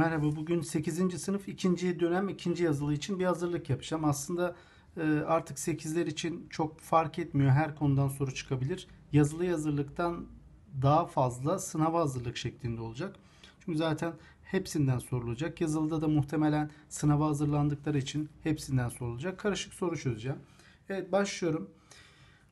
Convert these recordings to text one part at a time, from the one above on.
Merhaba, bugün 8. sınıf 2. dönem 2. yazılı için bir hazırlık yapacağım. Aslında e, artık 8'ler için çok fark etmiyor, her konudan soru çıkabilir. Yazılı hazırlıktan daha fazla sınava hazırlık şeklinde olacak. Çünkü zaten hepsinden sorulacak. Yazılıda da muhtemelen sınava hazırlandıkları için hepsinden sorulacak. Karışık soru çözeceğim. Evet başlıyorum.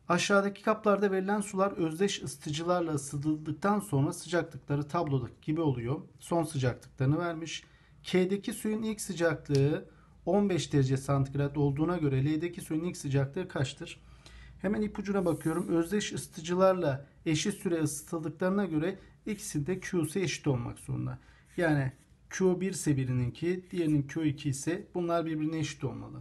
Aşağıdaki kaplarda verilen sular özdeş ısıtıcılarla ısıtıldıktan sonra sıcaklıkları tablodaki gibi oluyor. Son sıcaklıklarını vermiş. K'deki suyun ilk sıcaklığı 15 derece santigrat olduğuna göre L'deki suyun ilk sıcaklığı kaçtır? Hemen ipucuna bakıyorum. Özdeş ısıtıcılarla eşit süre ısıtıldıklarına göre ikisinde Q'si eşit olmak zorunda. Yani Q1 ise birininki, diğerinin Q2 ise bunlar birbirine eşit olmalı.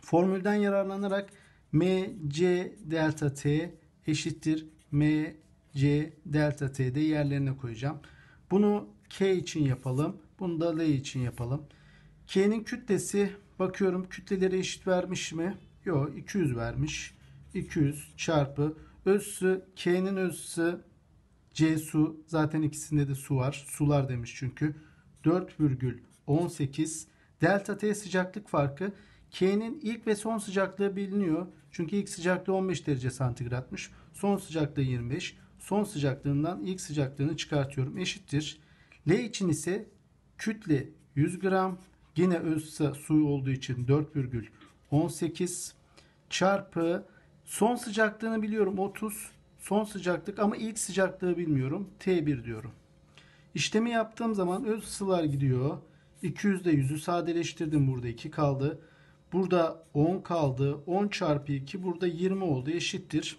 Formülden yararlanarak MC delta T eşittir MC delta T'de yerlerine koyacağım. Bunu K için yapalım. Bunu da L için yapalım. K'nin kütlesi bakıyorum kütleleri eşit vermiş mi? Yok 200 vermiş. 200 çarpı özsü K'nin özsü C su zaten ikisinde de su var. Sular demiş çünkü. 4,18 delta T sıcaklık farkı K'nin ilk ve son sıcaklığı biliniyor. Çünkü ilk sıcaklığı 15 derece santigratmış. Son sıcaklığı 25. Son sıcaklığından ilk sıcaklığını çıkartıyorum. Eşittir. L için ise kütle 100 gram. Yine öz suyu olduğu için 4,18 çarpı son sıcaklığını biliyorum 30 son sıcaklık ama ilk sıcaklığı bilmiyorum T1 diyorum. İşlemi yaptığım zaman öz ısılar gidiyor. 200'de 100'ü sadeleştirdim burada 2 kaldı. Burada 10 kaldı. 10 çarpı 2 burada 20 oldu eşittir.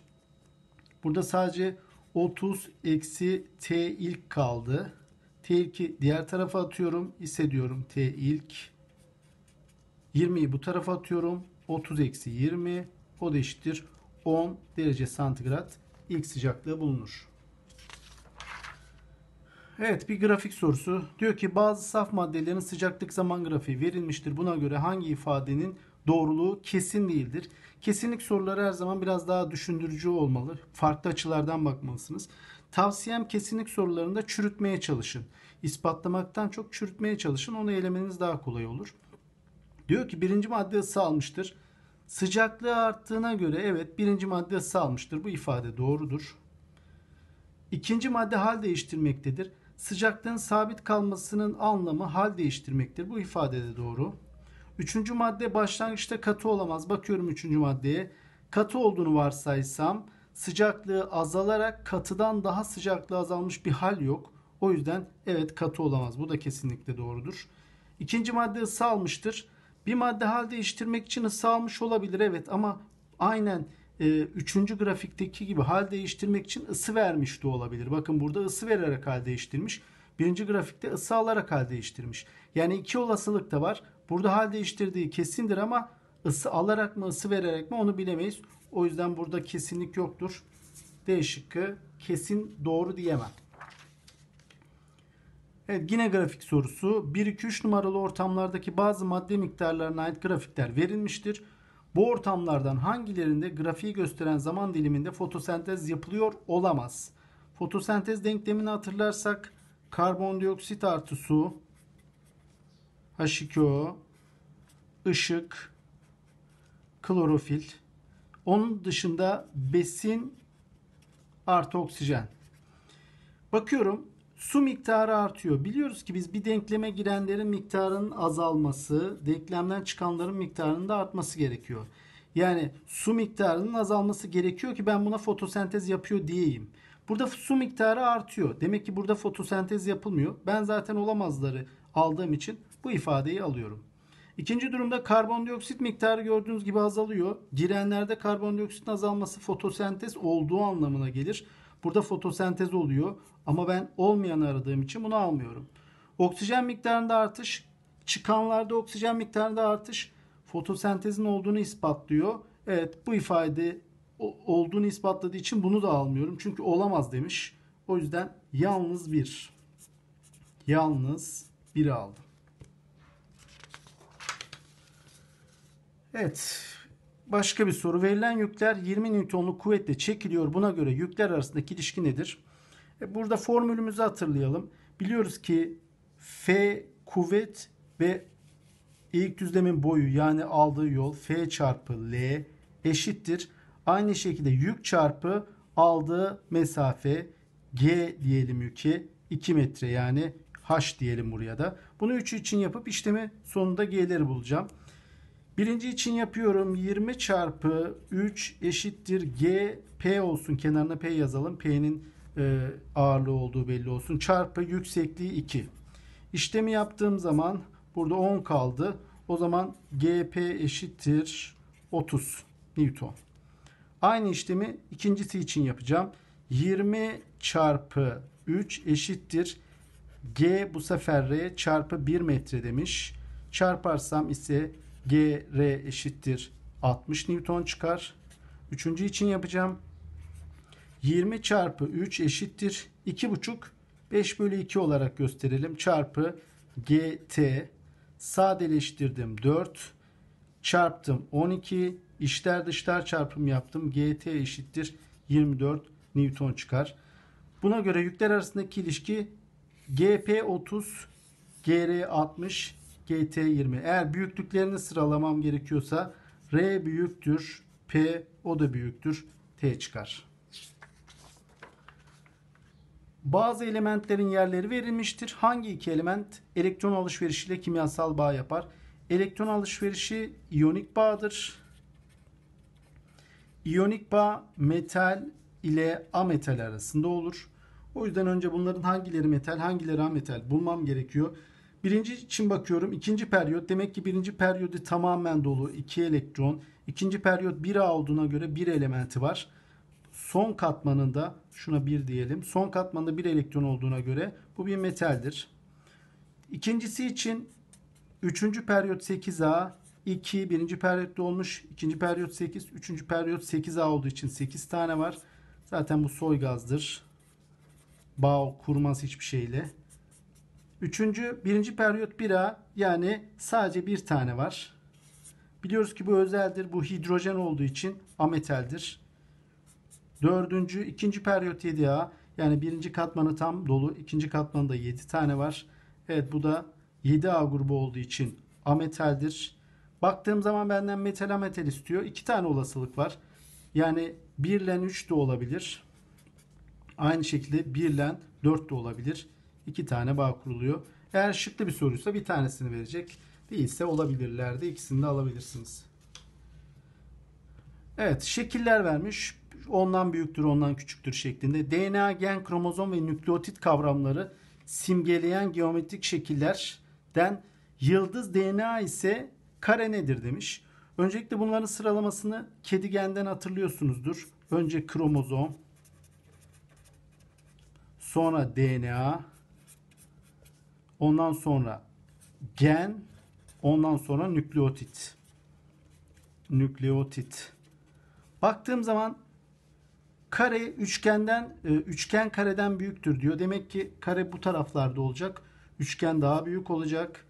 Burada sadece 30 eksi t ilk kaldı. T ilki diğer tarafa atıyorum. hissediyorum t ilk. 20'yi bu tarafa atıyorum. 30 eksi 20 o da eşittir 10 derece santigrat ilk sıcaklığı bulunur. Evet bir grafik sorusu. Diyor ki bazı saf maddelerin sıcaklık zaman grafiği verilmiştir. Buna göre hangi ifadenin doğruluğu kesin değildir. Kesinlik soruları her zaman biraz daha düşündürücü olmalı. Farklı açılardan bakmalısınız. Tavsiyem kesinlik sorularında çürütmeye çalışın. İspatlamaktan çok çürütmeye çalışın. Onu elemeniz daha kolay olur. Diyor ki birinci madde ısı almıştır. Sıcaklığı arttığına göre evet birinci madde ısı almıştır. Bu ifade doğrudur. İkinci madde hal değiştirmektedir. Sıcaklığın sabit kalmasının anlamı hal değiştirmektir. Bu ifade de doğru. Üçüncü madde başlangıçta katı olamaz. Bakıyorum üçüncü maddeye. Katı olduğunu varsaysam sıcaklığı azalarak katıdan daha sıcaklığı azalmış bir hal yok. O yüzden evet katı olamaz. Bu da kesinlikle doğrudur. İkinci madde ısı almıştır. Bir madde hal değiştirmek için ısı almış olabilir evet ama aynen e, üçüncü grafikteki gibi hal değiştirmek için ısı vermiş de olabilir. Bakın burada ısı vererek hal değiştirmiş. Birinci grafikte ısı alarak hal değiştirmiş. Yani iki olasılık da var. Burada hal değiştirdiği kesindir ama ısı alarak mı ısı vererek mi onu bilemeyiz. O yüzden burada kesinlik yoktur. D şıkkı kesin doğru diyemem. Evet yine grafik sorusu. 1-2-3 numaralı ortamlardaki bazı madde miktarlarına ait grafikler verilmiştir. Bu ortamlardan hangilerinde grafiği gösteren zaman diliminde fotosentez yapılıyor olamaz. Fotosentez denklemini hatırlarsak karbondioksit artı su H2O ışık klorofil onun dışında besin artı oksijen. Bakıyorum su miktarı artıyor. Biliyoruz ki biz bir denkleme girenlerin miktarının azalması, denklemden çıkanların miktarının da artması gerekiyor. Yani su miktarının azalması gerekiyor ki ben buna fotosentez yapıyor diyeyim. Burada su miktarı artıyor. Demek ki burada fotosentez yapılmıyor. Ben zaten olamazları aldığım için bu ifadeyi alıyorum. İkinci durumda karbondioksit miktarı gördüğünüz gibi azalıyor. Girenlerde karbondioksitin azalması fotosentez olduğu anlamına gelir. Burada fotosentez oluyor ama ben olmayanı aradığım için bunu almıyorum. Oksijen miktarında artış, çıkanlarda oksijen miktarında artış fotosentezin olduğunu ispatlıyor. Evet bu ifade olduğunu ispatladığı için bunu da almıyorum. Çünkü olamaz demiş. O yüzden yalnız bir. Yalnız biri aldım. Evet. Başka bir soru. Verilen yükler 20 Newton'luk kuvvetle çekiliyor. Buna göre yükler arasındaki ilişki nedir? E burada formülümüzü hatırlayalım. Biliyoruz ki F kuvvet ve ilk düzlemin boyu yani aldığı yol F çarpı L eşittir. Aynı şekilde yük çarpı aldığı mesafe G diyelim yüke 2 metre yani H diyelim buraya da. Bunu 3 için yapıp işlemi sonunda G'leri bulacağım. Birinci için yapıyorum. 20 çarpı 3 eşittir G P olsun. Kenarına P yazalım. P'nin e, ağırlığı olduğu belli olsun. Çarpı yüksekliği 2. İşlemi yaptığım zaman burada 10 kaldı. O zaman GP eşittir 30 Newton. Aynı işlemi ikincisi için yapacağım. 20 çarpı 3 eşittir. G bu sefer R çarpı 1 metre demiş. Çarparsam ise GR eşittir 60 Newton çıkar. Üçüncü için yapacağım. 20 çarpı 3 eşittir buçuk. 5 bölü 2 olarak gösterelim. Çarpı GT sadeleştirdim 4 çarptım 12 içler dışlar çarpım yaptım. GT eşittir 24 Newton çıkar. Buna göre yükler arasındaki ilişki GP 30 GR 60 GT20. Eğer büyüklüklerini sıralamam gerekiyorsa R büyüktür, P o da büyüktür, T çıkar. Bazı elementlerin yerleri verilmiştir. Hangi iki element elektron alışverişiyle kimyasal bağ yapar? Elektron alışverişi iyonik bağdır. İyonik bağ metal ile ametal arasında olur. O yüzden önce bunların hangileri metal, hangileri ametal bulmam gerekiyor. Birinci için bakıyorum. ikinci periyot demek ki birinci periyodu tamamen dolu. 2 elektron. İkinci periyot 1A olduğuna göre bir elementi var. Son katmanında şuna bir diyelim. Son katmanda bir elektron olduğuna göre bu bir metaldir. İkincisi için üçüncü periyot 8A 2 birinci periyotta olmuş. ikinci periyot 8. Üçüncü periyot 8A olduğu için 8 tane var. Zaten bu soy gazdır. Bağ kurmaz hiçbir şeyle. Üçüncü, birinci periyot 1A yani sadece bir tane var. Biliyoruz ki bu özeldir. Bu hidrojen olduğu için ameteldir. Dördüncü, ikinci periyot 7A yani birinci katmanı tam dolu. ikinci katmanda 7 tane var. Evet bu da 7A grubu olduğu için ameteldir. Baktığım zaman benden metal ametel istiyor. İki tane olasılık var. Yani 1 ile 3 de olabilir. Aynı şekilde 1 ile 4 de olabilir iki tane bağ kuruluyor. Eğer şıklı bir soruysa bir tanesini verecek. Değilse olabilirlerdi. İkisini de alabilirsiniz. Evet şekiller vermiş. Ondan büyüktür, ondan küçüktür şeklinde. DNA, gen, kromozom ve nükleotit kavramları simgeleyen geometrik şekillerden yıldız DNA ise kare nedir demiş. Öncelikle bunların sıralamasını kedi genden hatırlıyorsunuzdur. Önce kromozom, sonra DNA, Ondan sonra gen, ondan sonra nükleotit. Nükleotit. Baktığım zaman kare üçgenden e, üçgen kareden büyüktür diyor. Demek ki kare bu taraflarda olacak. Üçgen daha büyük olacak.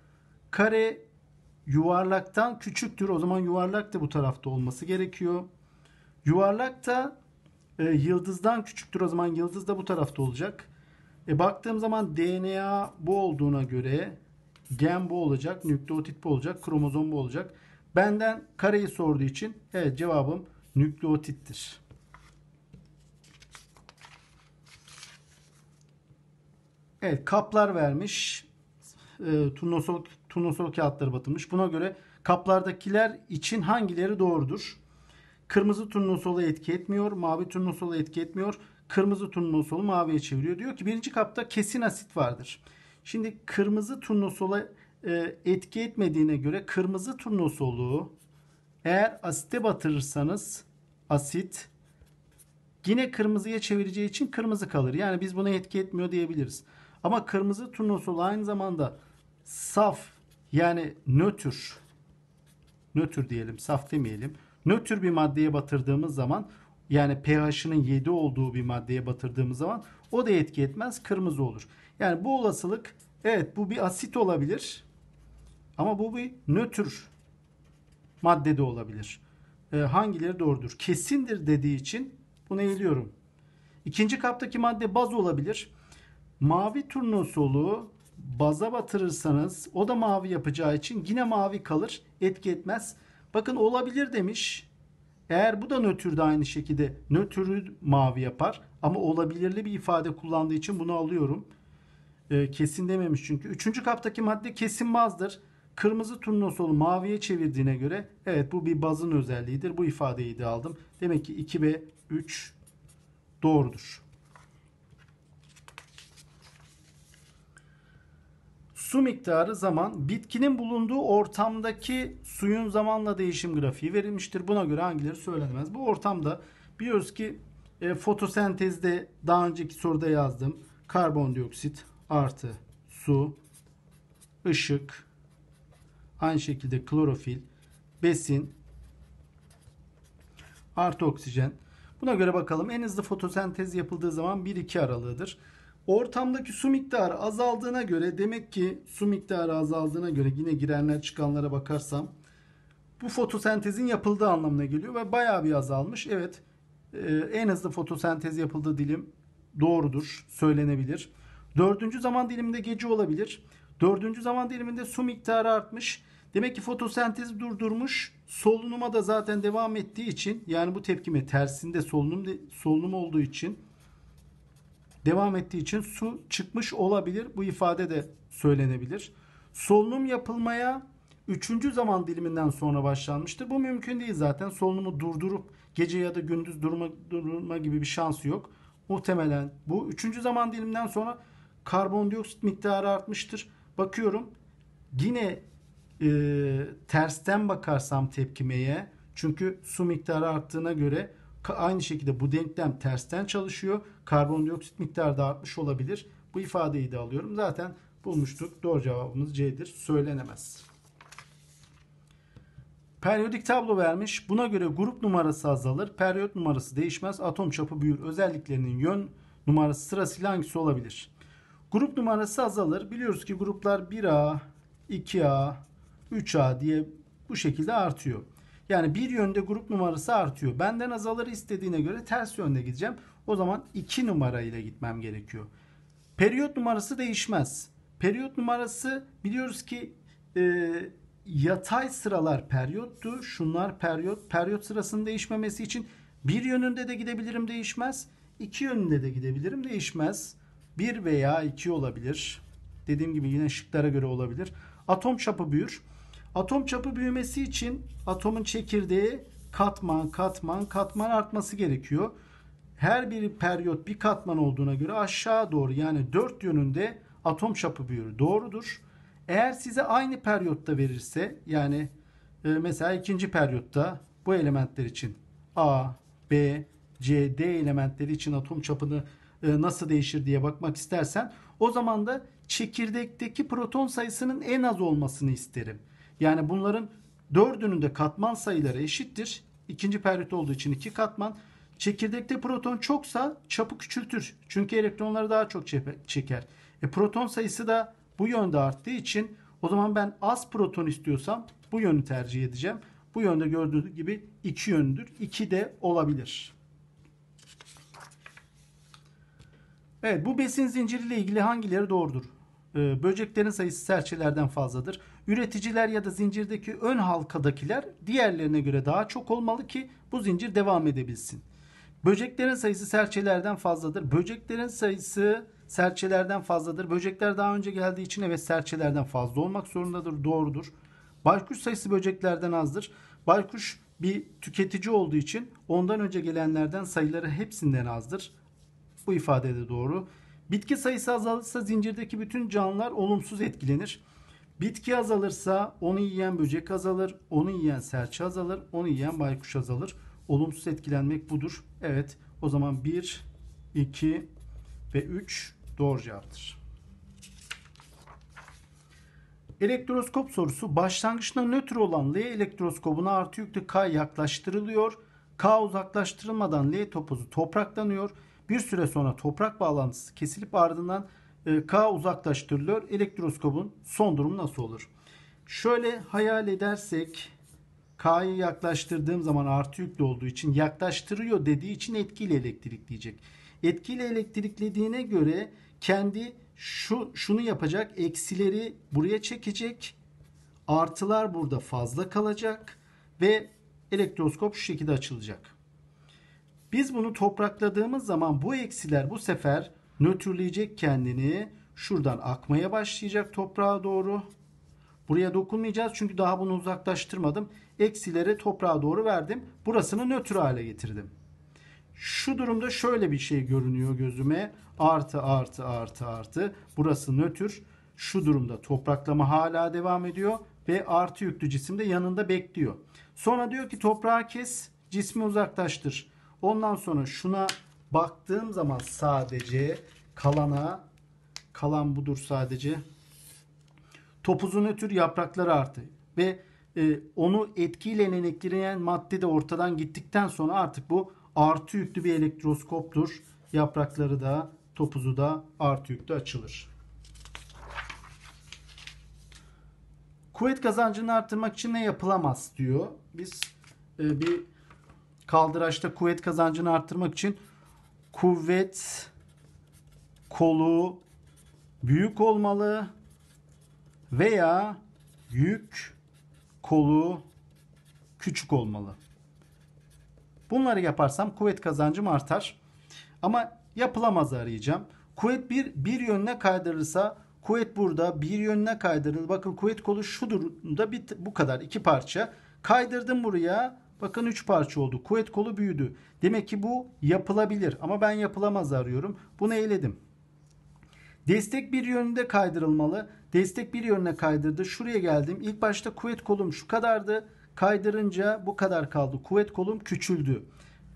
Kare yuvarlaktan küçüktür. O zaman yuvarlak da bu tarafta olması gerekiyor. Yuvarlak da e, yıldızdan küçüktür. O zaman yıldız da bu tarafta olacak. E baktığım zaman DNA bu olduğuna göre gen bu olacak, nükleotit bu olacak, kromozom bu olacak. Benden kareyi sorduğu için evet cevabım nükleotittir. Evet kaplar vermiş. E, turnusol, turnusol kağıtları batılmış. Buna göre kaplardakiler için hangileri doğrudur? Kırmızı turnusola etki etmiyor. Mavi turnusola etki etmiyor. Kırmızı turnusolu maviye çeviriyor. Diyor ki birinci kapta kesin asit vardır. Şimdi kırmızı turnusola e, etki etmediğine göre kırmızı turnusoluğu eğer asite batırırsanız asit yine kırmızıya çevireceği için kırmızı kalır. Yani biz buna etki etmiyor diyebiliriz. Ama kırmızı turnusol aynı zamanda saf yani nötr nötr diyelim saf demeyelim. Nötr bir maddeye batırdığımız zaman yani pH'ının 7 olduğu bir maddeye batırdığımız zaman o da etki etmez kırmızı olur. Yani bu olasılık evet bu bir asit olabilir ama bu bir nötr maddede olabilir. Ee, hangileri doğrudur? Kesindir dediği için bunu eliyorum. İkinci kaptaki madde baz olabilir. Mavi turnosolu baza batırırsanız o da mavi yapacağı için yine mavi kalır etki etmez. Bakın olabilir demiş. Eğer bu da nötr de aynı şekilde nötrü mavi yapar. Ama olabilirli bir ifade kullandığı için bunu alıyorum. E, kesin dememiş çünkü. Üçüncü kaptaki madde kesin bazdır. Kırmızı turnosolu maviye çevirdiğine göre evet bu bir bazın özelliğidir. Bu ifadeyi de aldım. Demek ki 2 ve 3 doğrudur. su miktarı zaman bitkinin bulunduğu ortamdaki suyun zamanla değişim grafiği verilmiştir. Buna göre hangileri söylenemez. Bu ortamda biliyoruz ki e, fotosentezde daha önceki soruda yazdım. Karbondioksit artı su, ışık, aynı şekilde klorofil, besin artı oksijen. Buna göre bakalım en hızlı fotosentez yapıldığı zaman 1-2 aralığıdır. Ortamdaki su miktarı azaldığına göre demek ki su miktarı azaldığına göre yine girenler çıkanlara bakarsam bu fotosentezin yapıldığı anlamına geliyor ve bayağı bir azalmış. Evet e, en hızlı fotosentez yapıldığı dilim doğrudur söylenebilir. Dördüncü zaman diliminde gece olabilir. Dördüncü zaman diliminde su miktarı artmış. Demek ki fotosentezi durdurmuş. Solunuma da zaten devam ettiği için yani bu tepkime tersinde solunum solunum olduğu için devam ettiği için su çıkmış olabilir. Bu ifade de söylenebilir. Solunum yapılmaya 3. zaman diliminden sonra başlanmıştır. Bu mümkün değil zaten. Solunumu durdurup gece ya da gündüz durma, durma gibi bir şansı yok. Muhtemelen bu 3. zaman diliminden sonra karbondioksit miktarı artmıştır. Bakıyorum yine e, tersten bakarsam tepkimeye çünkü su miktarı arttığına göre Aynı şekilde bu denklem tersten çalışıyor. Karbondioksit miktarı da artmış olabilir. Bu ifadeyi de alıyorum. Zaten bulmuştuk. Doğru cevabımız C'dir. Söylenemez. Periyodik tablo vermiş. Buna göre grup numarası azalır. Periyot numarası değişmez. Atom çapı büyür. Özelliklerinin yön numarası sırasıyla hangisi olabilir? Grup numarası azalır. Biliyoruz ki gruplar 1A, 2A, 3A diye bu şekilde artıyor. Yani bir yönde grup numarası artıyor. Benden azaları istediğine göre ters yönde gideceğim. O zaman 2 numarayla gitmem gerekiyor. Periyot numarası değişmez. Periyot numarası biliyoruz ki e, yatay sıralar periyottu. Şunlar periyot. Periyot sırasının değişmemesi için bir yönünde de gidebilirim değişmez. İki yönünde de gidebilirim değişmez. Bir veya iki olabilir. Dediğim gibi yine şıklara göre olabilir. Atom çapı büyür. Atom çapı büyümesi için atomun çekirdeği katman katman katman artması gerekiyor. Her bir periyot bir katman olduğuna göre aşağı doğru yani dört yönünde atom çapı büyür. Doğrudur. Eğer size aynı periyotta verirse yani e, mesela ikinci periyotta bu elementler için A, B, C, D elementleri için atom çapını e, nasıl değişir diye bakmak istersen o zaman da çekirdekteki proton sayısının en az olmasını isterim. Yani bunların dördünün de katman sayıları eşittir. İkinci perlit olduğu için iki katman. Çekirdekte proton çoksa çapı küçültür. Çünkü elektronları daha çok çeker. E, proton sayısı da bu yönde arttığı için o zaman ben az proton istiyorsam bu yönü tercih edeceğim. Bu yönde gördüğünüz gibi iki yöndür. İki de olabilir. Evet bu besin zinciriyle ilgili hangileri doğrudur? Ee, böceklerin sayısı serçelerden fazladır. Üreticiler ya da zincirdeki ön halkadakiler diğerlerine göre daha çok olmalı ki bu zincir devam edebilsin. Böceklerin sayısı serçelerden fazladır. Böceklerin sayısı serçelerden fazladır. Böcekler daha önce geldiği için evet serçelerden fazla olmak zorundadır. Doğrudur. Baykuş sayısı böceklerden azdır. Baykuş bir tüketici olduğu için ondan önce gelenlerden sayıları hepsinden azdır. Bu ifade de doğru. Bitki sayısı azalırsa zincirdeki bütün canlılar olumsuz etkilenir. Bitki azalırsa onu yiyen böcek azalır, onu yiyen serçe azalır, onu yiyen baykuş azalır. Olumsuz etkilenmek budur. Evet o zaman 1, 2 ve 3 doğru cevaptır. Elektroskop sorusu başlangıçta nötr olan L elektroskobuna artı yüklü K yaklaştırılıyor. K uzaklaştırılmadan L topuzu topraklanıyor. Bir süre sonra toprak bağlantısı kesilip ardından ee, K uzaklaştırılıyor. Elektroskopun son durumu nasıl olur? Şöyle hayal edersek K'yı yaklaştırdığım zaman artı yüklü olduğu için yaklaştırıyor dediği için etkili elektrik diyecek. Etkili elektriklediğine göre kendi şu şunu yapacak. Eksileri buraya çekecek. Artılar burada fazla kalacak ve elektroskop şu şekilde açılacak. Biz bunu toprakladığımız zaman bu eksiler bu sefer nötrleyecek kendini. Şuradan akmaya başlayacak toprağa doğru. Buraya dokunmayacağız çünkü daha bunu uzaklaştırmadım. Eksileri toprağa doğru verdim. Burasını nötr hale getirdim. Şu durumda şöyle bir şey görünüyor gözüme. Artı artı artı artı. Burası nötr. Şu durumda topraklama hala devam ediyor ve artı yüklü cisim de yanında bekliyor. Sonra diyor ki toprağı kes, cismi uzaklaştır. Ondan sonra şuna baktığım zaman sadece kalana kalan budur sadece topuzun ötür yaprakları artı ve e, onu etkiyle nenekleyen madde de ortadan gittikten sonra artık bu artı yüklü bir elektroskoptur. Yaprakları da topuzu da artı yüklü açılır. Kuvvet kazancını artırmak için ne yapılamaz diyor. Biz e, bir kaldıraçta kuvvet kazancını artırmak için kuvvet kolu büyük olmalı veya yük kolu küçük olmalı. Bunları yaparsam kuvvet kazancım artar. Ama yapılamaz arayacağım. Kuvvet bir, bir yönüne kaydırırsa kuvvet burada bir yönüne kaydırılır. Bakın kuvvet kolu şu durumda bir, bu kadar iki parça. Kaydırdım buraya Bakın 3 parça oldu. Kuvvet kolu büyüdü. Demek ki bu yapılabilir ama ben yapılamaz arıyorum. Bunu eyledim. Destek bir yönünde kaydırılmalı. Destek bir yönüne kaydırdı. Şuraya geldim. İlk başta kuvvet kolum şu kadardı. Kaydırınca bu kadar kaldı. Kuvvet kolum küçüldü.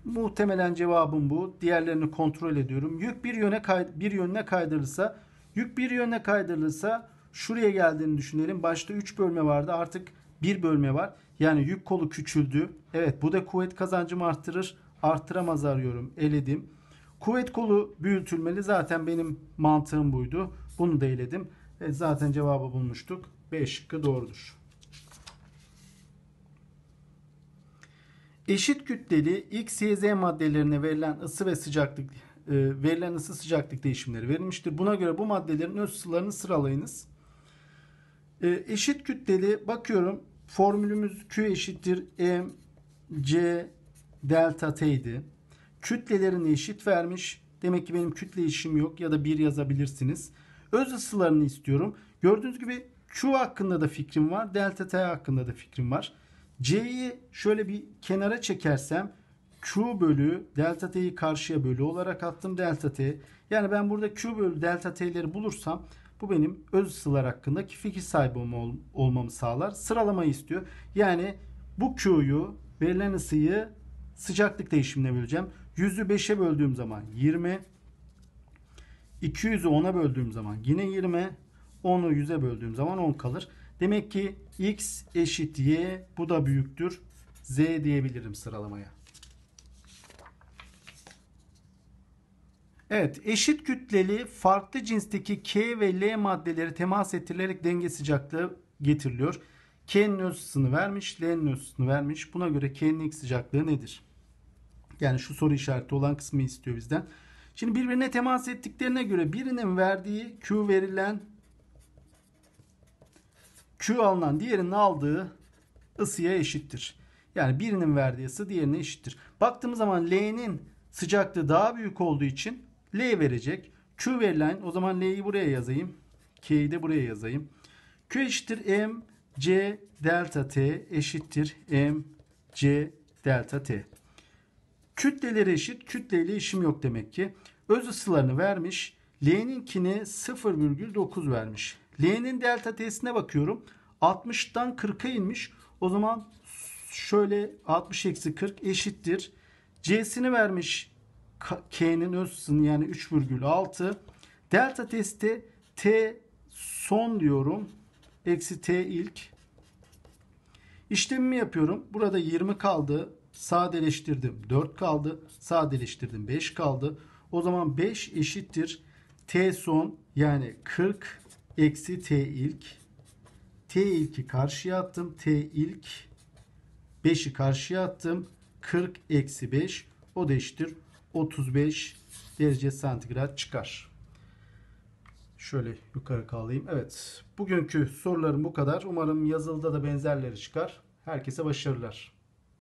Muhtemelen cevabım bu. Diğerlerini kontrol ediyorum. Yük bir yöne kay bir yönüne kaydırılsa, yük bir yöne kaydırılırsa şuraya geldiğini düşünelim. Başta 3 bölme vardı. Artık bir bölme var. Yani yük kolu küçüldü. Evet bu da kuvvet kazancımı arttırır. Arttıramaz arıyorum. Eledim. Kuvvet kolu büyütülmeli. Zaten benim mantığım buydu. Bunu da eledim. Evet, zaten cevabı bulmuştuk. B şıkkı doğrudur. Eşit kütleli X, Y, Z maddelerine verilen ısı ve sıcaklık e, verilen ısı sıcaklık değişimleri verilmiştir. Buna göre bu maddelerin öz ısılarını sıralayınız. E, eşit kütleli bakıyorum formülümüz Q eşittir M C delta T idi. Kütlelerini eşit vermiş. Demek ki benim kütle işim yok ya da 1 yazabilirsiniz. Öz ısılarını istiyorum. Gördüğünüz gibi Q hakkında da fikrim var. Delta T hakkında da fikrim var. C'yi şöyle bir kenara çekersem Q bölü delta T'yi karşıya bölü olarak attım delta T. Yani ben burada Q bölü delta T'leri bulursam bu benim öz ısılar hakkındaki fikir sahibi olmamı sağlar. Sıralamayı istiyor. Yani bu Q'yu verilen ısıyı sıcaklık değişimine böleceğim. 100'ü 5'e böldüğüm zaman 20. 200'ü 10'a böldüğüm zaman yine 20. 10'u 100'e böldüğüm zaman 10 kalır. Demek ki x eşit y bu da büyüktür z diyebilirim sıralamaya. Evet eşit kütleli farklı cinsteki K ve L maddeleri temas ettirilerek denge sıcaklığı getiriliyor. K'nin ölçüsünü vermiş, L'nin ölçüsünü vermiş. Buna göre K'nin ilk sıcaklığı nedir? Yani şu soru işareti olan kısmı istiyor bizden. Şimdi birbirine temas ettiklerine göre birinin verdiği Q verilen Q alınan diğerinin aldığı ısıya eşittir. Yani birinin verdiği ısı diğerine eşittir. Baktığımız zaman L'nin sıcaklığı daha büyük olduğu için L verecek. Q verilen o zaman L'yi buraya yazayım. K'yi de buraya yazayım. Q eşittir M C delta T eşittir M C delta T. Kütleleri eşit. Kütleyle işim yok demek ki. Öz ısılarını vermiş. L'ninkini 0,9 vermiş. L'nin delta T'sine bakıyorum. 60'tan 40'a inmiş. O zaman şöyle 60 eksi 40 eşittir. C'sini vermiş. K'nin öz ısını yani 3,6. Delta testi T son diyorum. Eksi T ilk. İşlemimi yapıyorum. Burada 20 kaldı. Sadeleştirdim. 4 kaldı. Sadeleştirdim. 5 kaldı. O zaman 5 eşittir. T son yani 40 eksi T ilk. T ilki karşıya attım. T ilk 5'i karşıya attım. 40 eksi 5 o da eşittir 35 derece santigrat çıkar. Şöyle yukarı kalayım. Evet. Bugünkü sorularım bu kadar. Umarım yazılıda da benzerleri çıkar. Herkese başarılar.